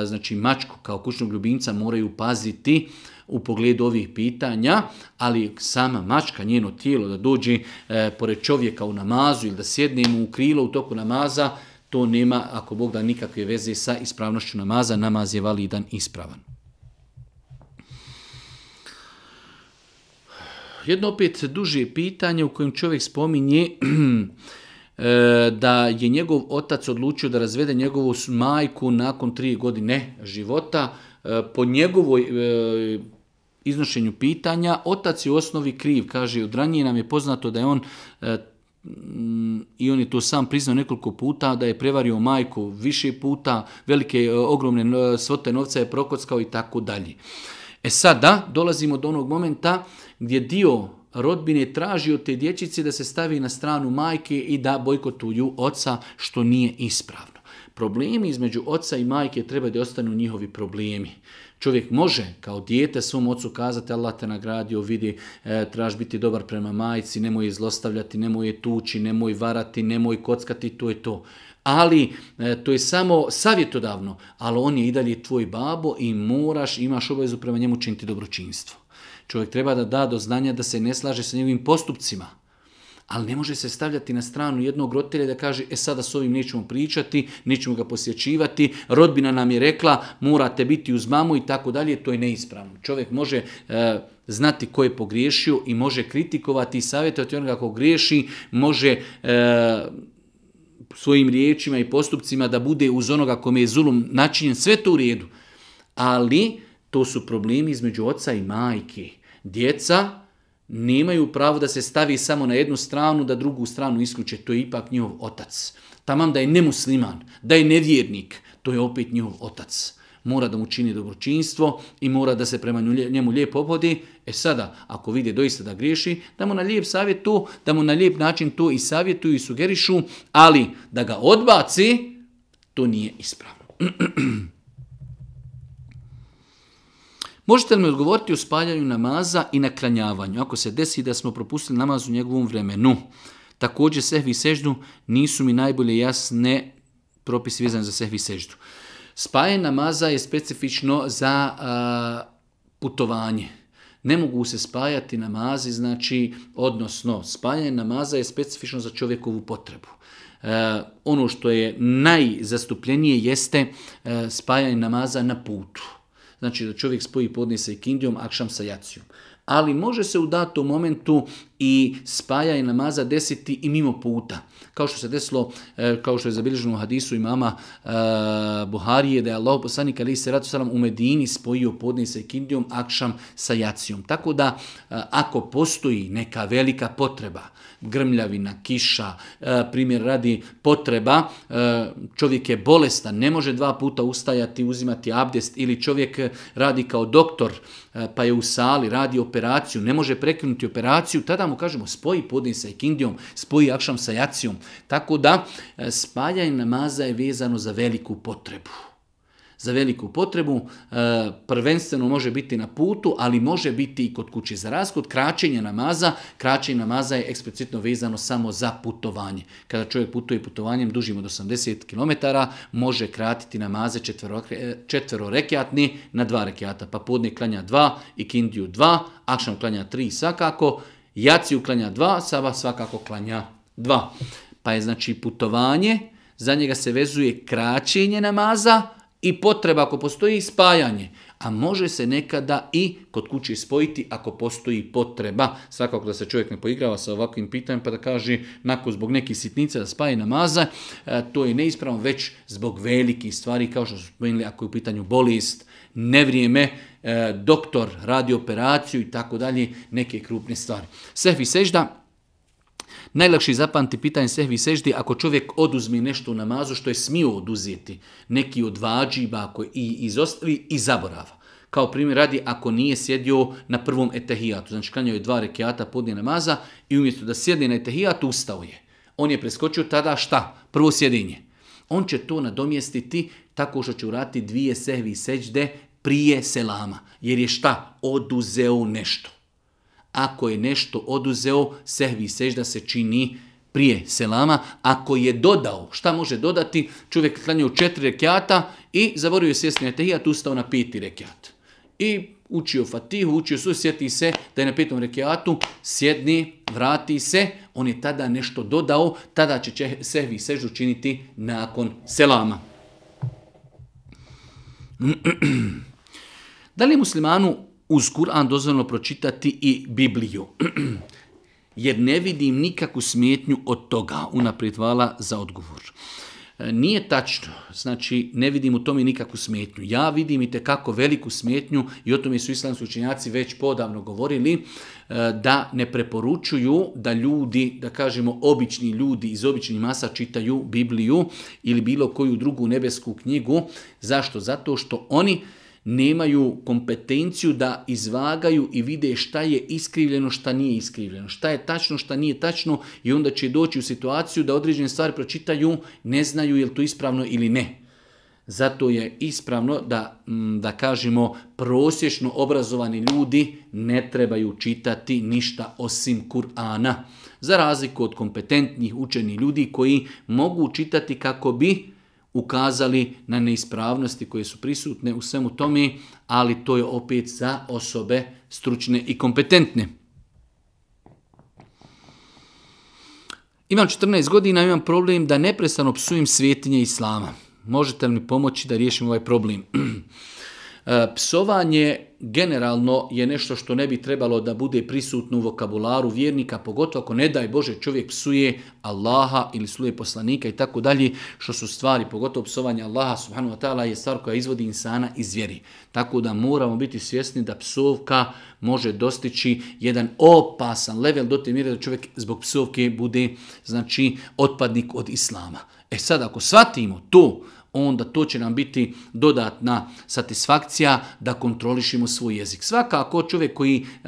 A: znači mačku kao kućnog ljubimca moraju paziti u pogledu ovih pitanja, ali sama mačka, njeno tijelo da dođe e, pored čovjeka u namazu ili da sjedne mu u krilo u toku namaza, to nema, ako Bog da, nikakve veze sa ispravnošću namaza. Namaz je validan ispravan. Jedno opet duže pitanje u kojem čovjek spominje e, da je njegov otac odlučio da razvede njegovu majku nakon tri godine života. E, po njegovoj e, iznošenju pitanja, otac je u osnovi kriv, kaže, od nam je poznato da je on i on je to sam priznao nekoliko puta da je prevario majku više puta, velike e, ogromne e, svote novca je prokockao i tako dalje. E sada dolazimo do onog momenta gdje dio rodbine traži od te dječice da se stavi na stranu majke i da bojkotuju oca što nije ispravno. Problemi između oca i majke treba da ostanu njihovi problemi. Čovjek može kao dijete svom ocu kazati Allah te nagradio, vidi, e, trebaš biti dobar prema majci, nemoj je zlostavljati, nemoj je tući, nemoj varati, nemoj kockati, to je to. Ali e, to je samo savjetodavno, ali on je i dalje tvoj babo i moraš, imaš obavezu prema njemu činiti dobročinstvo. Čovjek treba da da do znanja da se ne slaže sa njegovim postupcima ali ne može se stavljati na stranu jednog roditelja da kaže, e sada s ovim nećemo pričati, nećemo ga posjećivati, rodbina nam je rekla, morate biti uz mamu i tako dalje, to je neispravno. Čovjek može e, znati ko je pogriješio i može kritikovati i savjetovati onoga ko griješi, može e, svojim riječima i postupcima da bude uz onoga kome je zulum načinjen, sve to u redu. Ali to su problemi između oca i majke. Djeca nemaju pravo da se stavi samo na jednu stranu, da drugu stranu isključe. To je ipak njihov otac. Tamam da je nemusliman, da je nevjernik, to je opet njihov otac. Mora da mu čini dobročinstvo i mora da se prema njemu lijepo obhodi. E sada, ako vide doista da griješi, da mu na lijep savjet to, da mu na lijep način to i savjetuju i sugerišu, ali da ga odbaci, to nije ispravno. Možete li mi odgovoriti o spaljanju namaza i nakranjavanju, ako se desi da smo propustili namaz u njegovom vremenu? Također sehvi seždu nisu mi najbolje jasne propisi vezani za sehvi seždu. Spajanje namaza je specifično za putovanje. Ne mogu se spajati namazi, znači, odnosno, spajanje namaza je specifično za čovjekovu potrebu. E, ono što je najzastupljenije jeste e, spajanje namaza na putu znači da čovjek spoji podne sa ikindijom, akšam sa jacijom. Ali može se u datom momentu i spaja i namaza desiti i mimo puta. Kao što se desilo, e, kao što je zabilježeno u hadisu imama e, Buharije, da je Allah poslanik ali se ratu salam u Medini spojio podne sa Kindijom, Akšam sa Jacijom. Tako da, e, ako postoji neka velika potreba, grmljavina, kiša, primjer radi potreba, čovjek je bolestan, ne može dva puta ustajati, uzimati abdest ili čovjek radi kao doktor pa je u sali, radi operaciju, ne može prekinuti operaciju, tada kažemo spoji podin sa ikindijom, spoji akšam sa jacijom. Tako da e, spaljanje namaza je vezano za veliku potrebu. Za veliku potrebu e, prvenstveno može biti na putu, ali može biti i kod kući za raskut, Kraćenje namaza, kraćenje namaza je eksplicitno vezano samo za putovanje. Kada čovjek putuje putovanjem dužim od 80 km, može kratiti namaze e, četverorekijatni na dva rekijata. Pa podne klanja dva, kindiju dva, akšan klanja tri svakako, Jaci uklanja dva, Sava svakako klanja dva. Pa je znači putovanje, za njega se vezuje kraćenje namaza i potreba ako postoji spajanje. A može se nekada i kod kuće spojiti ako postoji potreba. Svakako da se čovjek ne poigrava sa ovakvim pitanjem pa da kaže nakon zbog nekih sitnica da spaje namaza, e, to je neispravno već zbog velikih stvari kao što su spomenuli ako je u pitanju bolest, nevrijeme, e, doktor radi operaciju i tako dalje, neke krupne stvari. Sehvi sežda, najlakši zapamti pitanje sehvi seždi ako čovjek oduzmi nešto u namazu što je smio oduzeti, neki od vađiba ako i izostavi i zaborava. Kao primjer radi ako nije sjedio na prvom etehijatu, znači kanjao je dva rekiata podnije namaza i umjesto da sjedi na etehijatu ustao je. On je preskočio tada šta? Prvo sjedinje. On će to nadomjestiti tako što će urati dvije sehvi seđde prije selama. Jer je šta? Oduzeo nešto. Ako je nešto oduzeo, sehvi sežda se čini prije selama. Ako je dodao, šta može dodati? Čovjek u četiri rekiata i zavorio sjesti na ustao na piti rekiat. I učio fatihu, učio su, sjeti se da je na petom rekiatu, sjedni, vrati se, on je tada nešto dodao, tada će sehvi sežu činiti nakon selama. da li je muslimanu uz Kur'an dozvoljeno pročitati i Bibliju? Jer ne vidim nikakvu smetnju od toga. Unaprijed za odgovor. E, nije tačno, znači ne vidim u tome nikakvu smetnju. Ja vidim i kako veliku smetnju i o tome su islamski učenjaci već podavno govorili e, da ne preporučuju da ljudi, da kažemo obični ljudi iz običnih masa čitaju Bibliju ili bilo koju drugu nebesku knjigu. Zašto? Zato što oni nemaju kompetenciju da izvagaju i vide šta je iskrivljeno, šta nije iskrivljeno, šta je tačno, šta nije tačno i onda će doći u situaciju da određene stvari pročitaju, ne znaju je li to ispravno ili ne. Zato je ispravno da, mm, da kažemo, prosječno obrazovani ljudi ne trebaju čitati ništa osim Kur'ana. Za razliku od kompetentnih učenih ljudi koji mogu čitati kako bi ukazali na neispravnosti koje su prisutne u svemu tome, ali to je opet za osobe stručne i kompetentne. Imam 14 godina, imam problem da neprestano psujem svjetinje Islama. Možete li mi pomoći da riješim ovaj problem? E, psovanje generalno je nešto što ne bi trebalo da bude prisutno u vokabularu vjernika, pogotovo ako ne daj Bože čovjek psuje Allaha ili sluje poslanika i tako dalje, što su stvari, pogotovo psovanje Allaha subhanahu wa ta'ala je stvar koja izvodi insana iz vjeri. Tako da moramo biti svjesni da psovka može dostići jedan opasan level do te mjere da čovjek zbog psovke bude znači otpadnik od islama. E sad ako shvatimo to onda to će nam biti dodatna satisfakcija da kontrolišimo svoj jezik. Svakako čovjek koji e,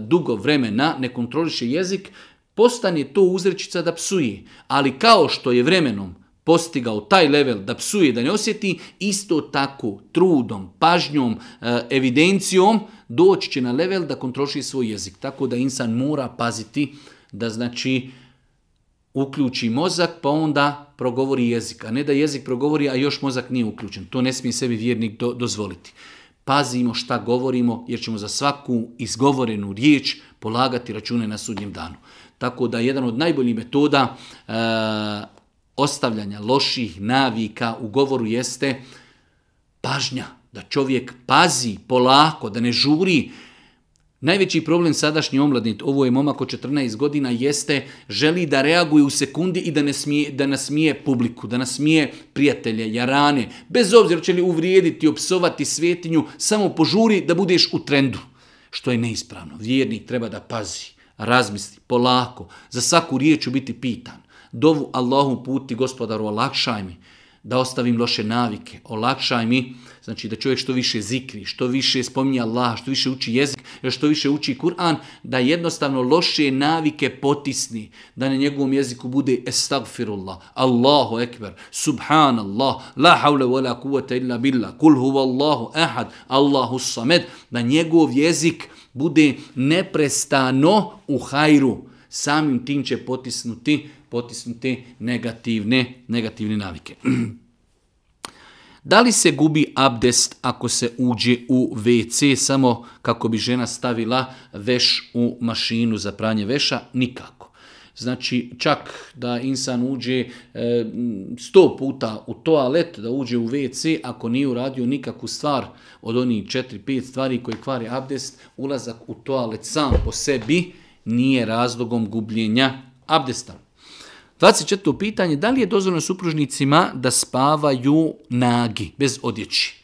A: dugo vremena ne kontroliše jezik, postane to uzrečica da psuje. Ali kao što je vremenom postigao taj level da psuje, da ne osjeti, isto tako trudom, pažnjom, e, evidencijom doći će na level da kontroliše svoj jezik. Tako da insan mora paziti da znači uključi mozak pa onda progovori jezik, a ne da jezik progovori, a još mozak nije uključen. To ne smije sebi vjernik dozvoliti. Pazimo šta govorimo jer ćemo za svaku izgovorenu riječ polagati račune na sudnjem danu. Tako da jedan od najboljih metoda e, ostavljanja loših navika u govoru jeste pažnja, da čovjek pazi polako, da ne žuri, Najveći problem sadašnji omladnit, ovo je momak od 14 godina, jeste želi da reaguje u sekundi i da, ne smije, da nasmije publiku, da nasmije prijatelje, jarane. Bez obzira će li uvrijediti, opsovati svetinju, samo požuri da budeš u trendu. Što je neispravno. Vjernik treba da pazi, razmisli, polako, za svaku riječ biti pitan. Dovu Allahu puti, gospodaru, olakšaj mi da ostavim loše navike, olakšaj mi, znači da čovjek što više zikri, što više spominja Allah, što više uči jezik, što više uči Kur'an, da jednostavno loše navike potisni, da na njegovom jeziku bude estagfirullah, Allahu ekber, subhanallah, la hawle wa la kuvata illa billah, kul Allahu ahad, Allahu samed, da njegov jezik bude neprestano u hajru, samim tim će potisnuti potisnu negativne, negativne navike. Da li se gubi abdest ako se uđe u WC samo kako bi žena stavila veš u mašinu za pranje veša? Nikako. Znači, čak da insan uđe e, sto puta u toalet, da uđe u WC, ako nije uradio nikakvu stvar od onih četiri, pet stvari koje kvari abdest, ulazak u toalet sam po sebi nije razlogom gubljenja abdesta. 24. pitanje, da li je dozvoljeno supružnicima da spavaju nagi, bez odjeći?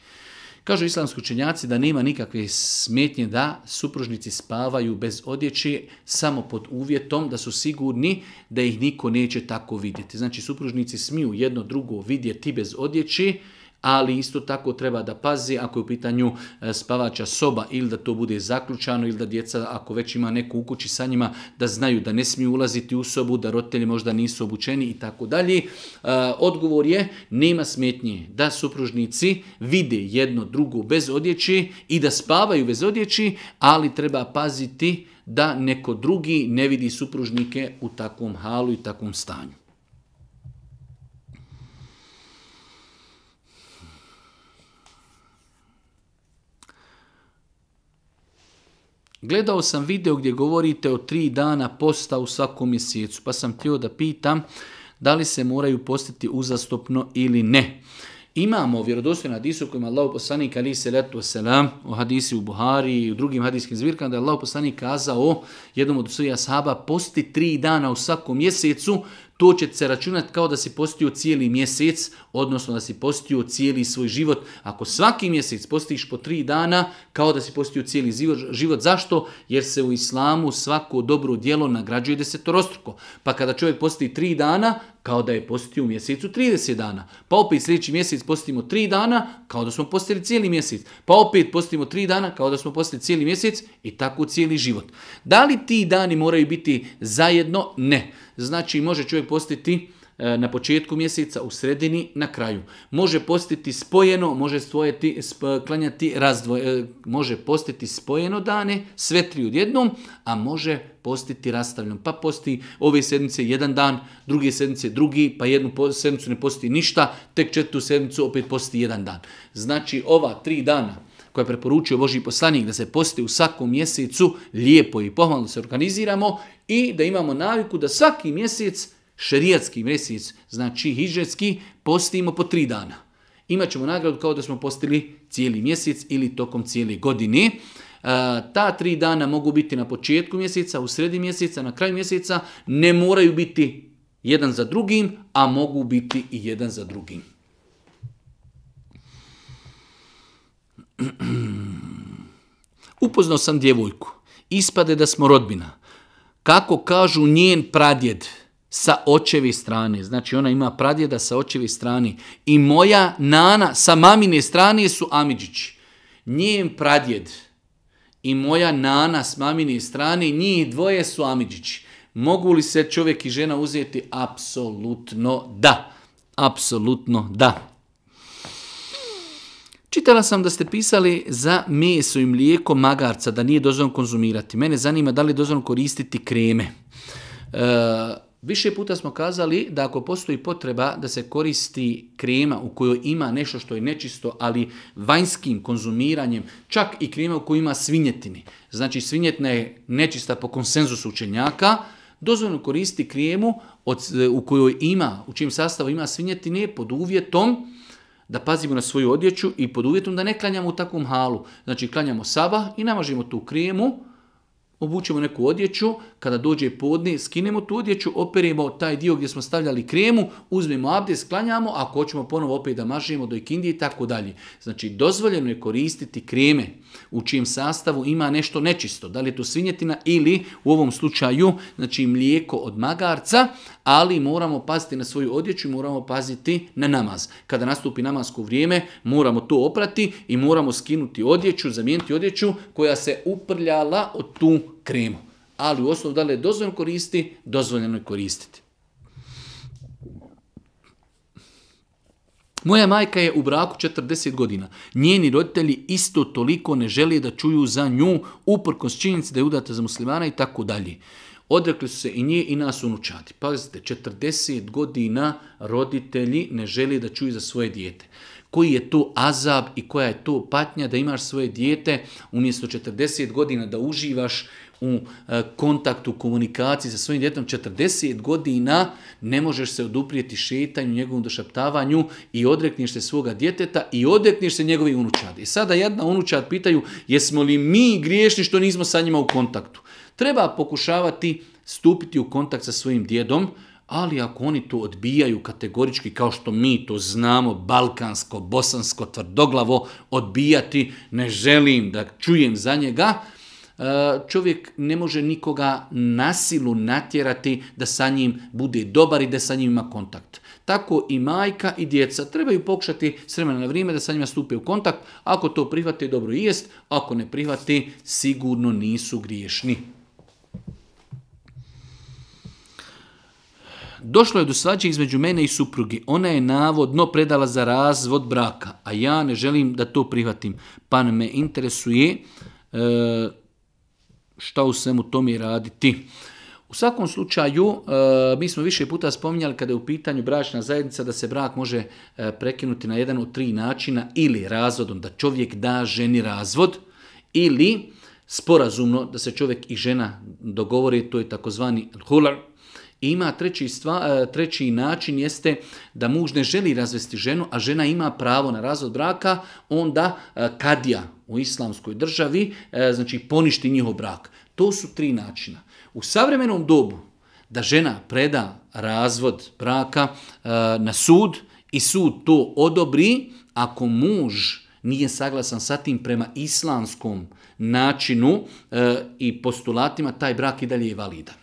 A: Kažu islamski učenjaci da nema nikakve smetnje da supružnici spavaju bez odjeći, samo pod uvjetom da su sigurni da ih niko neće tako vidjeti. Znači supružnici smiju jedno drugo vidjeti bez odjeći ali isto tako treba da pazi ako je u pitanju e, spavača soba ili da to bude zaključano ili da djeca ako već ima neku u kući sa njima da znaju da ne smiju ulaziti u sobu, da roditelji možda nisu obučeni i tako dalje. E, odgovor je nema smetnje da supružnici vide jedno drugo bez odjeći i da spavaju bez odjeći, ali treba paziti da neko drugi ne vidi supružnike u takvom halu i takvom stanju. Gledao sam video gdje govorite o tri dana posta u svakom mjesecu, pa sam htio da pitam da li se moraju postiti uzastopno ili ne. Imamo vjerodostojna hadisu kojima Allah poslanik ali se letu selam o hadisi u Buhari i u drugim hadiskim zvirkama, da je Allah poslanik kazao jednom od svojih ashaba posti tri dana u svakom mjesecu to će se računati kao da si postio cijeli mjesec, odnosno da si postio cijeli svoj život. Ako svaki mjesec postiš po tri dana, kao da si postio cijeli život. Zašto? Jer se u islamu svako dobro djelo nagrađuje desetorostruko. Pa kada čovjek posti tri dana, kao da je postio u mjesecu 30 dana. Pa opet sljedeći mjesec postimo 3 dana, kao da smo postili cijeli mjesec. Pa opet postimo 3 dana, kao da smo postili cijeli mjesec i tako cijeli život. Da li ti dani moraju biti zajedno? Ne. Znači, može čovjek postiti E, na početku mjeseca, u sredini, na kraju. Može postiti spojeno, može svoje klanjati razdvoje može postiti spojeno dane, sve tri odjednom, a može postiti rastavljeno. Pa posti ove sedmice jedan dan, druge sedmice drugi, pa jednu sedmicu ne posti ništa, tek četvrtu sedmicu opet posti jedan dan. Znači ova tri dana koja je preporučio Boži poslanik da se posti u svakom mjesecu, lijepo i pohvalno se organiziramo i da imamo naviku da svaki mjesec šerijatski mjesec, znači hidžetski, postimo po tri dana. Imaćemo nagradu kao da smo postili cijeli mjesec ili tokom cijele godine. E, ta tri dana mogu biti na početku mjeseca, u sredi mjeseca, na kraju mjeseca. Ne moraju biti jedan za drugim, a mogu biti i jedan za drugim. Upoznao sam djevojku. Ispade da smo rodbina. Kako kažu njen pradjed – sa očevi strane. Znači ona ima pradjeda sa očevi strane. I moja nana sa mamine strane su Amidžići. Njen pradjed i moja nana s mamine strane, njih dvoje su Amidžići. Mogu li se čovjek i žena uzeti? Apsolutno da. Apsolutno da. Čitala sam da ste pisali za meso i mlijeko magarca, da nije dozvoljeno konzumirati. Mene zanima da li je dozvoljeno koristiti kreme. Eee... Više puta smo kazali da ako postoji potreba da se koristi krema u kojoj ima nešto što je nečisto, ali vanjskim konzumiranjem, čak i krema u kojoj ima svinjetini, znači svinjetina je nečista po konsenzusu učenjaka, dozvoljno koristi kremu u kojoj ima, u čijem sastavu ima svinjetine pod uvjetom da pazimo na svoju odjeću i pod uvjetom da ne klanjamo u takvom halu. Znači klanjamo saba i namažimo tu kremu, obučemo neku odjeću, kada dođe podne, skinemo tu odjeću, operemo taj dio gdje smo stavljali kremu, uzmemo abdje sklanjamo, ako hoćemo ponovo opet da mažemo do ikindije i tako dalje. Znači, dozvoljeno je koristiti kreme u čijem sastavu ima nešto nečisto, da li je to svinjetina ili u ovom slučaju znači mlijeko od magarca, ali moramo paziti na svoju odjeću i moramo paziti na namaz. Kada nastupi namasko vrijeme, moramo to oprati i moramo skinuti odjeću, zamijeniti odjeću koja se uprljala od tu kremu. Ali u osnovu da li je dozvoljeno koristiti, dozvoljeno je koristiti. Moja majka je u braku 40 godina. Njeni roditelji isto toliko ne žele da čuju za nju, uprkos činjenici da je udata za muslimana i tako dalje. Odrekli su se i nje i nas unučadi. Pazite, 40 godina roditelji ne želi da čuju za svoje dijete. Koji je to azab i koja je to patnja da imaš svoje dijete umjesto 40 godina da uživaš u e, kontaktu, komunikaciji sa svojim djetom 40 godina ne možeš se oduprijeti šetanju, njegovom došaptavanju i odrekniš se svoga djeteta i odrekniš se njegovi unučadi. I sada jedna unučad pitaju jesmo li mi griješni što nismo sa njima u kontaktu. Treba pokušavati stupiti u kontakt sa svojim djedom, ali ako oni to odbijaju kategorički kao što mi to znamo, balkansko, bosansko, tvrdoglavo, odbijati, ne želim da čujem za njega, e, čovjek ne može nikoga nasilu natjerati da sa njim bude dobar i da sa njim ima kontakt. Tako i majka i djeca trebaju pokušati s vremena na vrijeme da sa njima stupe u kontakt. Ako to prihvate, dobro i jest. Ako ne prihvate, sigurno nisu griješni. Došlo je do svađe između mene i supruge. Ona je navodno predala za razvod braka, a ja ne želim da to prihvatim. Pa me interesuje e, šta u svemu tome raditi. U svakom slučaju, e, mi smo više puta spominjali kada je u pitanju bračna zajednica da se brak može e, prekinuti na jedan od tri načina ili razvodom, da čovjek da ženi razvod ili sporazumno da se čovjek i žena dogovori, to je takozvani hular, ima treći, e, treći način jeste da muž ne želi razvesti ženu, a žena ima pravo na razvod braka, onda e, kadija u islamskoj državi e, znači poništi njihov brak. To su tri načina. U savremenom dobu da žena preda razvod braka na sud i sud to odobri, ako muž nije saglasan sa tim prema islamskom načinu i postulatima, taj brak i dalje je validan.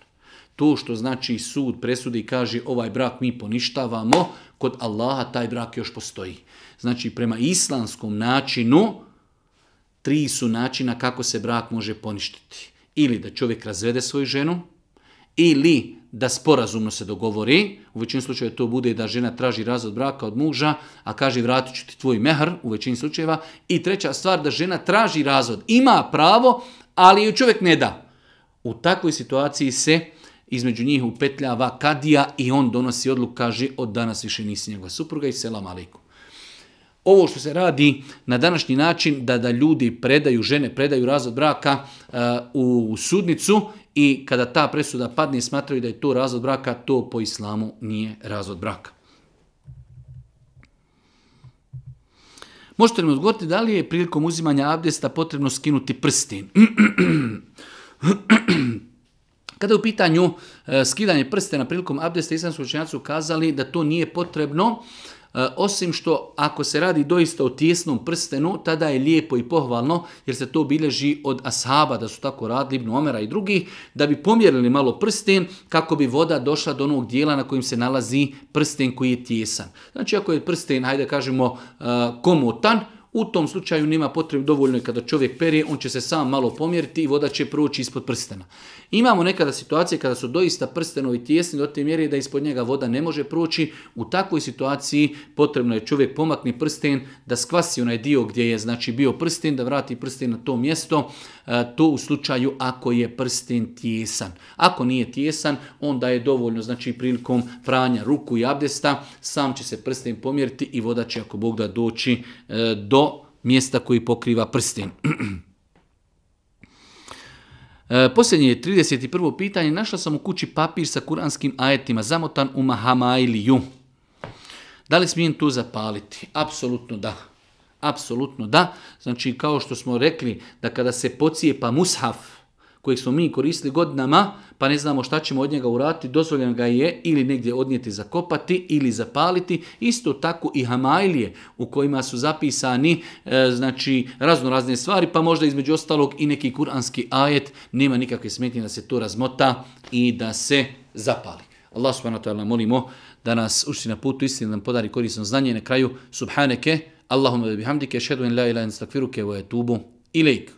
A: To što znači sud presudi i kaže ovaj brak mi poništavamo, kod Allaha taj brak još postoji. Znači prema islamskom načinu tri su načina kako se brak može poništiti. Ili da čovjek razvede svoju ženu, ili da sporazumno se dogovori, u većini slučajeva to bude da žena traži razvod braka od muža, a kaže vratit ću ti tvoj mehr, u većini slučajeva. I treća stvar, da žena traži razvod. Ima pravo, ali ju čovjek ne da. U takvoj situaciji se između njih upetljava kadija i on donosi odluku, kaže od danas više nisi njegova supruga i selam aliku. Ovo što se radi na današnji način da da ljudi predaju, žene predaju razvod braka eh, u sudnicu i kada ta presuda padne smatraju da je to razvod braka, to po islamu nije razvod braka. Možete mi odgovoriti da li je prilikom uzimanja abdesta potrebno skinuti prsten? Kada je u pitanju e, skidanje prstena prilikom abdesta, islamski učenjaci su kazali da to nije potrebno, e, osim što ako se radi doista o tjesnom prstenu, tada je lijepo i pohvalno, jer se to bilježi od ashaba, da su tako radili, Ibn Omera i drugih, da bi pomjerili malo prsten kako bi voda došla do onog dijela na kojim se nalazi prsten koji je tjesan. Znači ako je prsten, hajde kažemo, e, komotan, u tom slučaju nema potrebe dovoljno je kada čovjek perje, on će se sam malo pomjeriti i voda će proći ispod prstena. Imamo nekada situacije kada su doista prstenovi tijesni do te mjere da ispod njega voda ne može proći. U takvoj situaciji potrebno je čovjek pomakni prsten da skvasi onaj dio gdje je znači bio prsten, da vrati prsten na to mjesto. E, to u slučaju ako je prsten tjesan. Ako nije tjesan, onda je dovoljno, znači prilikom pranja ruku i abdesta, sam će se prsten pomjeriti i voda će ako Bog da doći e, do mjesta koji pokriva prsten. E, posljednje je 31. pitanje. Našla sam u kući papir sa kuranskim ajetima, zamotan u Mahamailiju. Da li smijem tu zapaliti? Apsolutno da. Apsolutno da. Znači, kao što smo rekli, da kada se pocijepa mushaf, kojeg smo mi koristili godinama, pa ne znamo šta ćemo od njega urati, dozvoljeno ga je ili negdje odnijeti zakopati ili zapaliti. Isto tako i hamajlije u kojima su zapisani e, znači razno razne stvari, pa možda između ostalog i neki kuranski ajet, nema nikakve smetnje da se to razmota i da se zapali. Allah subhanahu wa ta'ala molimo da nas učiti na putu istinu da nam podari korisno znanje na kraju subhaneke اللهم بحمدك أشهد أن لا إله إلا أنت أستغفرك وأتوب إليك